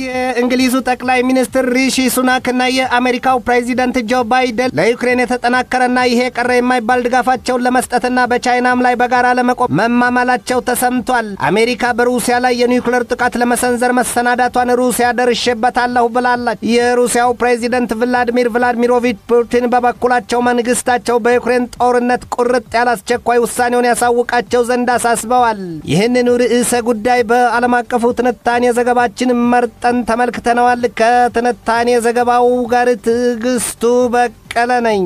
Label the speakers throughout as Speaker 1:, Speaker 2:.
Speaker 1: የእንግሊዙ ጠቅላይ ሚኒስትር ሪሺ ሱናክና የአሜሪካው ፕሬዚደንት ጆ ባይደን ለዩክሬን የተጠናከረና ይሄ ቀረ የማይባል ድጋፋቸውን ለመስጠትና በቻይናም ላይ በጋራ ለመቆም መማማላቸው ተሰምቷል። አሜሪካ በሩሲያ ላይ የኒውክሌር ጥቃት ለመሰንዘር መሰናዳቷን ሩሲያ ደርሼበታለሁ ብላለች። የሩሲያው ፕሬዚደንት ቭላዲሚር ቭላዲሚሮቪች ፑቲን በበኩላቸው መንግስታቸው በዩክሬን ጦርነት ቁርጥ ያለ አስቸኳይ ውሳኔውን ያሳውቃቸው ዘንድ አሳስበዋል። ይህንን ርዕሰ ጉዳይ በዓለም አቀፉ ትንታኔ ዘገባችን መር እንደተሰጠን ተመልክተነዋል። ከትንታኔ ዘገባው ጋር ትዕግስቱ በቅ በቀለ ነኝ።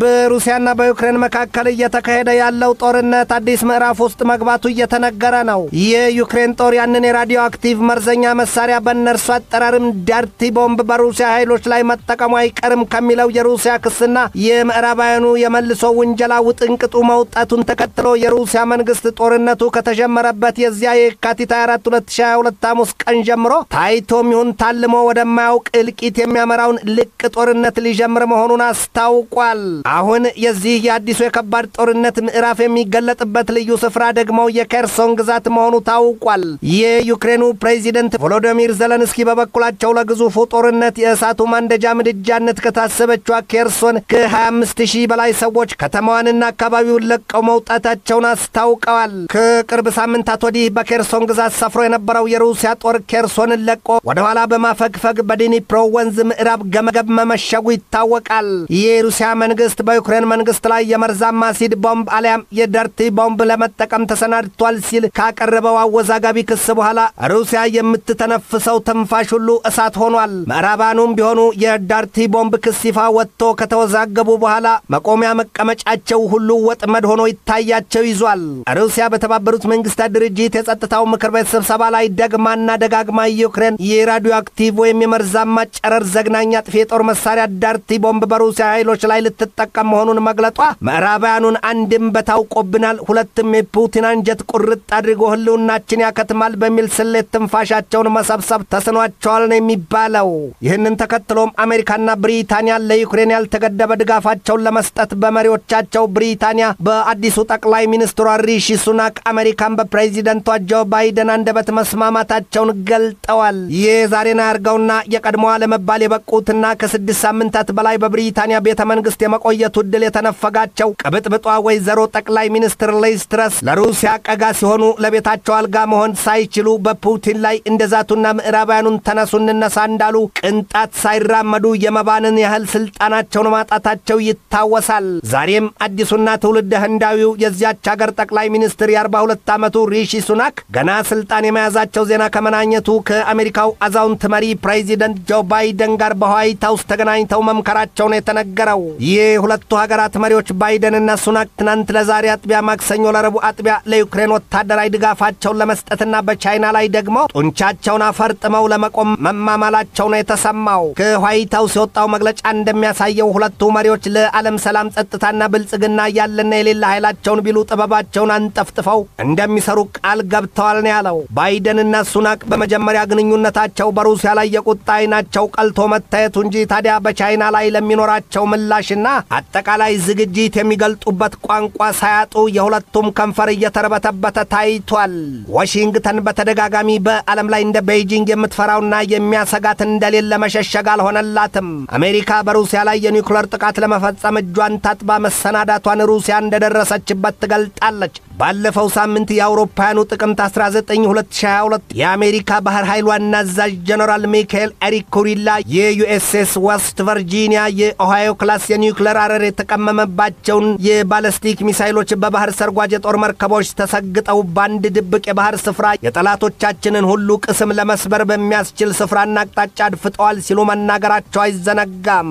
Speaker 1: በሩሲያና በዩክሬን መካከል እየተካሄደ ያለው ጦርነት አዲስ ምዕራፍ ውስጥ መግባቱ እየተነገረ ነው። የዩክሬን ጦር ያንን የራዲዮ አክቲቭ መርዘኛ መሳሪያ በእነርሱ አጠራርም ዳርቲ ቦምብ በሩሲያ ኃይሎች ላይ መጠቀሙ አይቀርም ከሚለው የሩሲያ ክስና የምዕራባውያኑ የመልሶ ውንጀላ ውጥንቅጡ መውጣቱን ተከትሎ የሩሲያ መንግስት ጦርነቱ ከተጀመረበት የዚያ የካቲት 24 2022 ሐሙስ ቀን ጀምሮ ታይቶም ይሁን ታልሞ ወደማያውቅ እልቂት የሚያመራውን ልቅ ጦርነት ሊጀምር መሆኑን አስ አስታውቋል። አሁን የዚህ የአዲሱ የከባድ ጦርነት ምዕራፍ የሚገለጥበት ልዩ ስፍራ ደግሞ የኬርሶን ግዛት መሆኑ ታውቋል። የዩክሬኑ ፕሬዚደንት ቮሎዶሚር ዘለንስኪ በበኩላቸው ለግዙፉ ጦርነት የእሳቱ ማንደጃ ምድጃነት ከታሰበችዋ ኬርሶን ከ25 ሺህ በላይ ሰዎች ከተማዋንና አካባቢውን ለቀው መውጣታቸውን አስታውቀዋል። ከቅርብ ሳምንታት ወዲህ በኬርሶን ግዛት ሰፍሮ የነበረው የሩሲያ ጦር ኬርሶንን ለቆ ወደኋላ በማፈግፈግ በዲኒፕሮ ወንዝ ምዕራብ ገመገብ መመሸጉ ይታወቃል። የሩሲያ መንግስት በዩክሬን መንግስት ላይ የመርዛማ አሲድ ቦምብ አሊያም የደርቲ ቦምብ ለመጠቀም ተሰናድቷል ሲል ካቀረበው አወዛጋቢ ክስ በኋላ ሩሲያ የምትተነፍሰው ትንፋሽ ሁሉ እሳት ሆኗል። ምዕራባኑም ቢሆኑ የደርቲ ቦምብ ክስ ይፋ ወጥቶ ከተወዛገቡ በኋላ መቆሚያ መቀመጫቸው ሁሉ ወጥመድ ሆኖ ይታያቸው ይዟል። ሩሲያ በተባበሩት መንግስታት ድርጅት የጸጥታው ምክር ቤት ስብሰባ ላይ ደግማና ደጋግማ ዩክሬን የራዲዮ አክቲቭ ወይም የመርዛማ ጨረር ዘግናኛ አጥፊ የጦር መሳሪያ ዳርቲ ቦምብ በሩሲያ ኃይሎች ላይ ልትጠቀም መሆኑን መግለጧ ምዕራባውያኑን አንድም በታውቆብናል፣ ሁለትም የፑቲን አንጀት ቁርጥ አድርጎ ህልውናችን ያከትማል በሚል ስሌት ትንፋሻቸውን መሰብሰብ ተስኗቸዋል ነው የሚባለው። ይህንን ተከትሎም አሜሪካና ብሪታንያ ለዩክሬን ያልተገደበ ድጋፋቸውን ለመስጠት በመሪዎቻቸው ብሪታንያ በአዲሱ ጠቅላይ ሚኒስትሯ ሪሺ ሱናክ አሜሪካን በፕሬዚደንቷ ጆ ባይደን አንደበት መስማማታቸውን ገልጠዋል። ይህ ዛሬን አያርገውና የቀድሞዋ ለመባል የበቁትና ከስድስት ሳምንታት በላይ በብሪታንያ ቤተ መንግሥት የመቆየቱ ዕድል የተነፈጋቸው ቅብጥብጧ ወይዘሮ ጠቅላይ ሚኒስትር ሌይስትረስ ለሩሲያ ቀጋ ሲሆኑ ለቤታቸው አልጋ መሆን ሳይችሉ በፑቲን ላይ እንደዛቱና ምዕራባውያኑን ተነሱ እንነሳ እንዳሉ ቅንጣት ሳይራመዱ የመባንን ያህል ስልጣናቸውን ማጣታቸው ይታወሳል። ዛሬም አዲሱና ትውልደ ህንዳዊው የዚያች አገር ጠቅላይ ሚኒስትር የ42 ዓመቱ ሪሺ ሱናክ ገና ስልጣን የመያዛቸው ዜና ከመናኘቱ ከአሜሪካው አዛውንት መሪ ፕሬዚደንት ጆ ባይደን ጋር በዋይት ሀውስ ተገናኝተው መምከራቸውን የተነገ የተናገረው። የሁለቱ ሀገራት መሪዎች ባይደንና ሱናክ ትናንት ለዛሬ አጥቢያ ማክሰኞ ለረቡዕ አጥቢያ ለዩክሬን ወታደራዊ ድጋፋቸውን ለመስጠትና በቻይና ላይ ደግሞ ጡንቻቸውን አፈርጥመው ለመቆም መማማላቸው ነው የተሰማው። ከዋይት የወጣው መግለጫ እንደሚያሳየው ሁለቱ መሪዎች ለዓለም ሰላም ጸጥታና ብልጽግና ያለና የሌለ ኃይላቸውን ቢሉ ጥበባቸውን አንጠፍጥፈው እንደሚሰሩ ቃል ገብተዋል ነው ያለው። ባይደንና ሱናክ በመጀመሪያ ግንኙነታቸው በሩሲያ ላይ የቁጣ አይናቸው ቀልቶ መታየቱ እንጂ ታዲያ በቻይና ላይ ለሚኖራቸው ያላቸው ምላሽና አጠቃላይ ዝግጅት የሚገልጡበት ቋንቋ ሳያጡ የሁለቱም ከንፈር እየተረበተበተ ታይቷል። ዋሽንግተን በተደጋጋሚ በዓለም ላይ እንደ ቤይጂንግ የምትፈራውና የሚያሰጋት እንደሌለ መሸሸግ አልሆነላትም። አሜሪካ በሩሲያ ላይ የኒውክለር ጥቃት ለመፈጸም እጇን ታጥባ መሰናዳቷን ሩሲያ እንደደረሰችበት ትገልጣለች። ባለፈው ሳምንት የአውሮፓውያኑ ጥቅምት 19 2022 የአሜሪካ ባህር ኃይል ዋና አዛዥ ጀነራል ሚካኤል ኤሪክ ኩሪላ የዩኤስኤስ ዌስት ቨርጂኒያ የኦሃዮ ክላስ የኒውክሌር አረር የተቀመመባቸውን የባለስቲክ ሚሳይሎች በባህር ሰርጓጅ የጦር መርከቦች ተሰግጠው በአንድ ድብቅ የባህር ስፍራ የጠላቶቻችንን ሁሉ ቅስም ለመስበር በሚያስችል ስፍራና አቅጣጫ አድፍጠዋል ሲሉ መናገራቸው አይዘነጋም።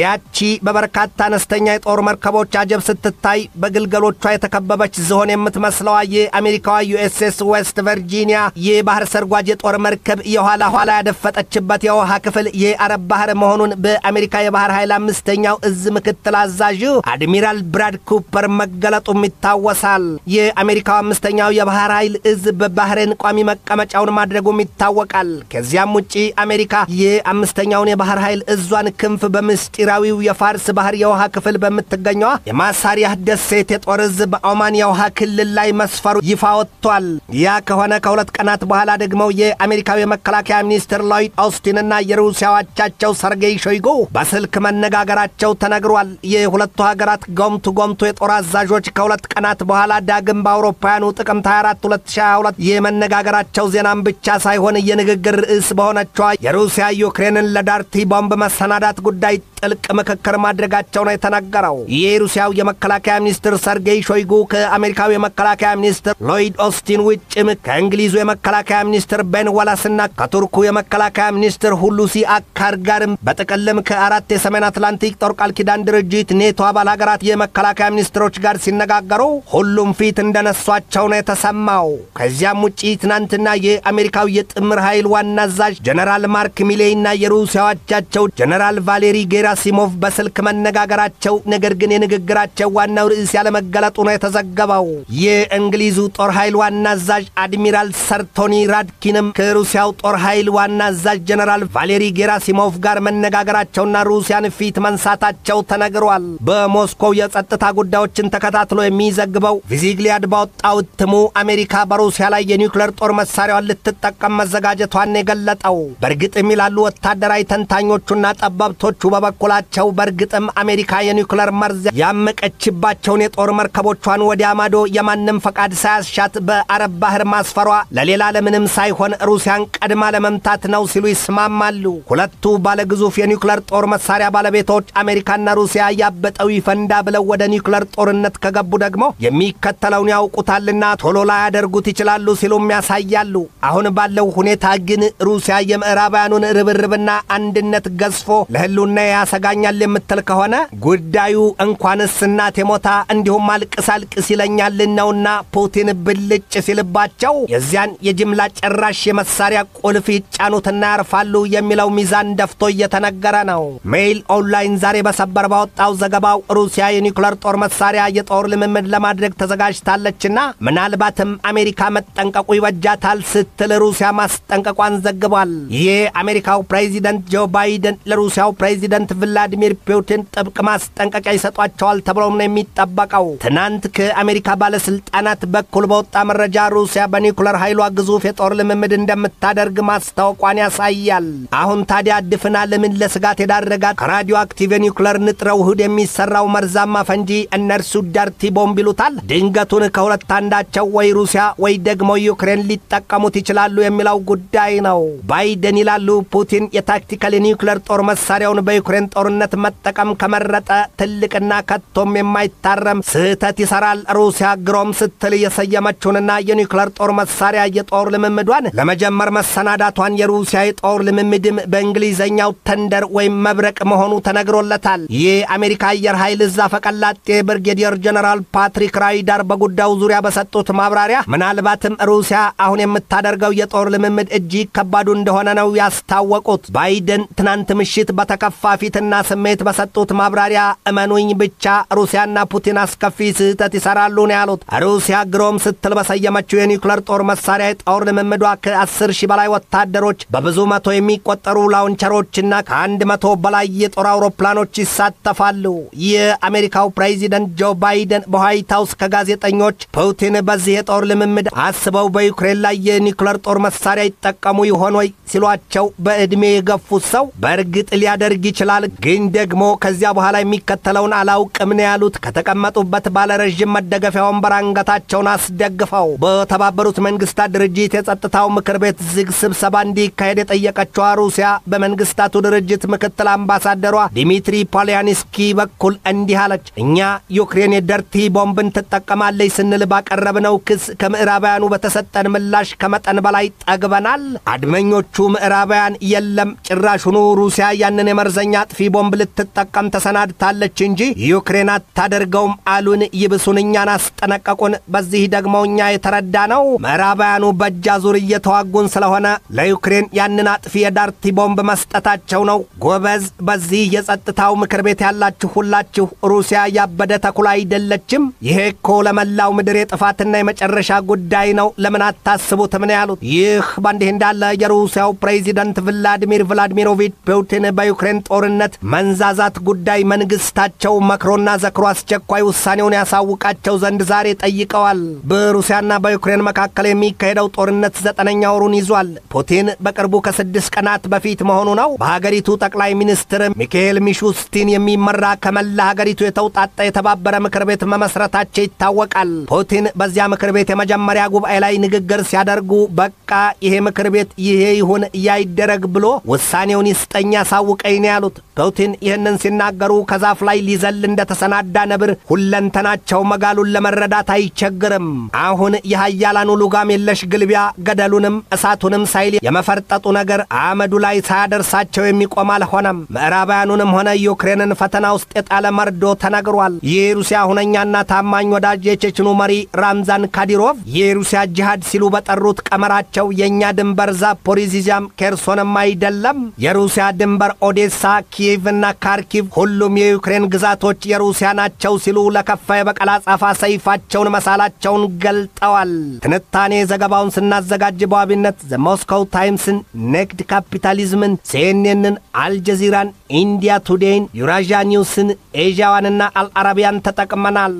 Speaker 1: ያቺ በበርካታ አነስተኛ የጦር መርከቦች አጀብ ስትታይ በግልገሎቿ የተከበበች ዝሆን የምትመስለዋ የአሜሪካዋ ዩኤስኤስ ዌስት ቨርጂኒያ የባህር ሰርጓጅ የጦር መርከብ የኋላ ኋላ ያደፈጠችበት የውሃ ክፍል የአረብ ባህር መሆኑን በአሜሪካ የባህር ኃይል አምስተኛው እዝ ምክትል አዛዡ አድሚራል ብራድ ኩፐር መገለጡም ይታወሳል። የአሜሪካው አምስተኛው የባህር ኃይል እዝ በባህሬን ቋሚ መቀመጫውን ማድረጉም ይታወቃል። ከዚያም ውጪ አሜሪካ የአምስተኛውን የባህር ኃይል እዟን ክንፍ በምስጢራዊው የፋርስ ባህር የውሃ ክፍል በምትገኘዋ የማሳሪያ ደሴት የጦር እዝ በኦማን የውሃ ክልል ክልል ላይ መስፈሩ ይፋ ወጥቷል። ያ ከሆነ ከሁለት ቀናት በኋላ ደግሞ የአሜሪካዊ መከላከያ ሚኒስትር ሎይድ ኦስቲንና የሩሲያው አቻቸው ሰርጌይ ሾይጎ በስልክ መነጋገራቸው ተነግሯል። የሁለቱ ሀገራት ጎምቱ ጎምቱ የጦር አዛዦች ከሁለት ቀናት በኋላ ዳግም በአውሮፓውያኑ ጥቅምት 24 2022 የመነጋገራቸው ዜናም ብቻ ሳይሆን የንግግር ርዕስ በሆነችዋ የሩሲያ ዩክሬንን ለዳርቲ ቦምብ መሰናዳት ጉዳይ ጥልቅ ምክክር ማድረጋቸው ነው የተነገረው። የሩሲያው የመከላከያ ሚኒስትር ሰርጌይ ሾይጉ ከአሜሪካው የመከላከያ ሚኒስትር ሎይድ ኦስቲን ውጭም ከእንግሊዙ የመከላከያ ሚኒስትር ቤን ዋላስና ከቱርኩ የመከላከያ ሚኒስትር ሁሉሲ አካር ጋርም በጥቅልም ከአራት የሰሜን አትላንቲክ ጦር ቃል ኪዳን ድርጅት ኔቶ አባል ሀገራት የመከላከያ ሚኒስትሮች ጋር ሲነጋገሩ ሁሉም ፊት እንደነሷቸው ነው የተሰማው። ከዚያም ውጪ ትናንትና የአሜሪካው የጥምር ኃይል ዋና አዛዥ ጀነራል ማርክ ሚሌይና የሩሲያው አቻቸው ጀነራል ቫሌሪ ጌራ ጌራሲሞቭ በስልክ መነጋገራቸው ነገር ግን የንግግራቸው ዋናው ርዕስ ያለመገለጡ ነው የተዘገበው። የእንግሊዙ ጦር ኃይል ዋና አዛዥ አድሚራል ሰርቶኒ ራድኪንም ከሩሲያው ጦር ኃይል ዋና አዛዥ ጀነራል ቫሌሪ ጌራሲሞቭ ጋር መነጋገራቸውና ሩሲያን ፊት መንሳታቸው ተነግሯል። በሞስኮው የጸጥታ ጉዳዮችን ተከታትሎ የሚዘግበው ቪዚግሊያድ ባወጣው እትሙ አሜሪካ በሩሲያ ላይ የኒውክሌር ጦር መሳሪያዋን ልትጠቀም መዘጋጀቷን የገለጠው በእርግጥም ይላሉ ወታደራዊ ተንታኞቹና ጠበብቶቹ በበ በበኩላቸው በእርግጥም አሜሪካ የኒውክለር መርዝ ያመቀችባቸውን የጦር መርከቦቿን ወዲያ ማዶ የማንም ፈቃድ ሳያስሻት በአረብ ባህር ማስፈሯ ለሌላ ለምንም ሳይሆን ሩሲያን ቀድማ ለመምታት ነው ሲሉ ይስማማሉ። ሁለቱ ባለግዙፍ የኒውክለር ጦር መሳሪያ ባለቤቶች አሜሪካና ሩሲያ ያበጠው ይፈንዳ ብለው ወደ ኒውክለር ጦርነት ከገቡ ደግሞ የሚከተለውን ያውቁታልና ቶሎ ላያደርጉት ይችላሉ ሲሉም ያሳያሉ። አሁን ባለው ሁኔታ ግን ሩሲያ የምዕራባውያኑን ርብርብና አንድነት ገዝፎ ለህሉና ያሰጋኛል የምትል ከሆነ ጉዳዩ እንኳንስ እናት የሞታ እንዲሁም አልቅስ አልቅስ ይለኛልን ነውና ፑቲን ብልጭ ሲልባቸው የዚያን የጅምላ ጨራሽ የመሳሪያ ቁልፍ ይጫኑትና ያርፋሉ የሚለው ሚዛን ደፍቶ እየተነገረ ነው። ሜይል ኦንላይን ዛሬ በሰበር ባወጣው ዘገባው ሩሲያ የኒኩለር ጦር መሳሪያ የጦር ልምምድ ለማድረግ ተዘጋጅታለችና ምናልባትም አሜሪካ መጠንቀቁ ይበጃታል ስትል ሩሲያ ማስጠንቀቋን ዘግቧል። የአሜሪካው አሜሪካው ፕሬዚደንት ጆ ባይደን ለሩሲያው ፕሬዚደንት ቭላዲሚር ፑቲን ጥብቅ ማስጠንቀቂያ ይሰጧቸዋል ተብሎም ነው የሚጠበቀው። ትናንት ከአሜሪካ ባለስልጣናት በኩል በወጣ መረጃ ሩሲያ በኒኩለር ኃይሏ ግዙፍ የጦር ልምምድ እንደምታደርግ ማስታወቋን ያሳያል። አሁን ታዲያ ድፍና ልምድ ለስጋት የዳረጋት ከራዲዮ አክቲቭ የኒኩለር ንጥረ ውህድ የሚሰራው መርዛማ ፈንጂ እነርሱ ዳርቲ ቦምብ ይሉታል ድንገቱን ከሁለት አንዳቸው ወይ ሩሲያ ወይ ደግሞ ዩክሬን ሊጠቀሙት ይችላሉ የሚለው ጉዳይ ነው። ባይደን ይላሉ ፑቲን የታክቲካል የኒውክለር ጦር መሳሪያውን በዩክሬን ጦርነት መጠቀም ከመረጠ ትልቅና ከቶም የማይታረም ስህተት ይሰራል። ሩሲያ ግሮም ስትል የሰየመችውንና የኒውክለር ጦር መሳሪያ የጦር ልምምዷን ለመጀመር መሰናዳቷን የሩሲያ የጦር ልምምድም በእንግሊዘኛው ተንደር ወይም መብረቅ መሆኑ ተነግሮለታል። ይህ አሜሪካ አየር ኃይል እዛ ፈቀላጤ ብርጌዲየር ጀነራል ፓትሪክ ራይዳር በጉዳዩ ዙሪያ በሰጡት ማብራሪያ ምናልባትም ሩሲያ አሁን የምታደርገው የጦር ልምምድ እጅግ ከባዱ እንደሆነ ነው ያስታወቁት። ባይደን ትናንት ምሽት በተከፋ ፊት ትኩረትና ስሜት በሰጡት ማብራሪያ እመኑኝ ብቻ ሩሲያና ፑቲን አስከፊ ስህተት ይሰራሉ ነው ያሉት። ሩሲያ ግሮም ስትል በሰየመችው የኒውክለር ጦር መሳሪያ የጦር ልምምዷ ከ10 ሺህ በላይ ወታደሮች በብዙ መቶ የሚቆጠሩ ላውንቸሮችና ከአንድ መቶ በላይ የጦር አውሮፕላኖች ይሳተፋሉ። የአሜሪካው ፕሬዚደንት ጆ ባይደን በዋይት ሀውስ ከጋዜጠኞች ፑቲን በዚህ የጦር ልምምድ አስበው በዩክሬን ላይ የኒውክለር ጦር መሳሪያ ይጠቀሙ ይሆን ወይ ሲሏቸው በዕድሜ የገፉት ሰው በእርግጥ ሊያደርግ ይችላል ግን ደግሞ ከዚያ በኋላ የሚከተለውን አላውቅም ነው ያሉት። ከተቀመጡበት ባለ ረዥም መደገፊያ ወንበር አንገታቸውን አስደግፈው በተባበሩት መንግስታት ድርጅት የጸጥታው ምክር ቤት ዝግ ስብሰባ እንዲካሄድ የጠየቀችዋ ሩሲያ በመንግስታቱ ድርጅት ምክትል አምባሳደሯ ዲሚትሪ ፖሊያኒስኪ በኩል እንዲህ አለች። እኛ ዩክሬን የደርቲ ቦምብን ትጠቀማለች ስንል ባቀረብነው ክስ ከምዕራባውያኑ በተሰጠን ምላሽ ከመጠን በላይ ጠግበናል። አድመኞቹ ምዕራባውያን የለም ጭራሽኑ ሩሲያ ያንን የመርዘኛ አጥፊ ቦምብ ልትጠቀም ተሰናድታለች እንጂ ዩክሬን አታደርገውም አሉን። ይብሱን እኛን አስጠነቀቁን። በዚህ ደግሞ እኛ የተረዳ ነው ምዕራባውያኑ በእጅ አዙር እየተዋጉን ስለሆነ ለዩክሬን ያንን አጥፊ የዳርቲ ቦምብ መስጠታቸው ነው። ጎበዝ፣ በዚህ የጸጥታው ምክር ቤት ያላችሁ ሁላችሁ ሩሲያ ያበደ ተኩላ አይደለችም። ይሄ እኮ ለመላው ምድር የጥፋትና የመጨረሻ ጉዳይ ነው። ለምን አታስቡትም ነው ያሉት። ይህ በእንዲህ እንዳለ የሩሲያው ፕሬዚደንት ቭላዲሚር ቭላዲሚሮቪች ፑቲን በዩክሬን ጦርነት ደህንነት መንዛዛት ጉዳይ መንግስታቸው መክሮና ዘክሮ አስቸኳይ ውሳኔውን ያሳውቃቸው ዘንድ ዛሬ ጠይቀዋል። በሩሲያና በዩክሬን መካከል የሚካሄደው ጦርነት ዘጠነኛ ወሩን ይዟል። ፑቲን በቅርቡ ከስድስት ቀናት በፊት መሆኑ ነው በሀገሪቱ ጠቅላይ ሚኒስትር ሚካኤል ሚሹስቲን የሚመራ ከመላ ሀገሪቱ የተውጣጣ የተባበረ ምክር ቤት መመስረታቸው ይታወቃል። ፑቲን በዚያ ምክር ቤት የመጀመሪያ ጉባኤ ላይ ንግግር ሲያደርጉ በቃ ይሄ ምክር ቤት ይሄ ይሁን እያይደረግ ብሎ ውሳኔውን ይስጠኝ አሳውቀኝ ነው ያሉት። ፑቲን ይህንን ሲናገሩ ከዛፍ ላይ ሊዘል እንደተሰናዳ ነብር ሁለንተናቸው መጋሉን ለመረዳት አይቸግርም። አሁን የሀያላኑ ሉጋም የለሽ ግልቢያ ገደሉንም እሳቱንም ሳይል የመፈርጠጡ ነገር አመዱ ላይ ሳያደርሳቸው የሚቆም አልሆነም። ምዕራባውያኑንም ሆነ ዩክሬንን ፈተና ውስጥ የጣለ መርዶ ተነግሯል። ሩሲያ ሁነኛና ታማኝ ወዳጅ የቼችኑ መሪ ራምዛን ካዲሮቭ የሩሲያ ጂሃድ ሲሉ በጠሩት ቀመራቸው የእኛ ድንበር ዛፖሪዚያም ኬርሶንም አይደለም የሩሲያ ድንበር ኦዴሳ ኪ ከኪየቭና ካርኪቭ ሁሉም የዩክሬን ግዛቶች የሩሲያ ናቸው ሲሉ ለከፋ የበቀል አጸፋ ሰይፋቸውን መሳላቸውን ገልጠዋል። ትንታኔ ዘገባውን ስናዘጋጅ በዋቢነት ዘ ሞስኮው ታይምስን፣ ንግድ ካፒታሊዝምን፣ ሲኤንኤንን፣ አልጀዚራን፣ ኢንዲያ ቱዴይን፣ ዩራዣ ኒውስን፣ ኤዥያዋንና አልአረቢያን ተጠቅመናል።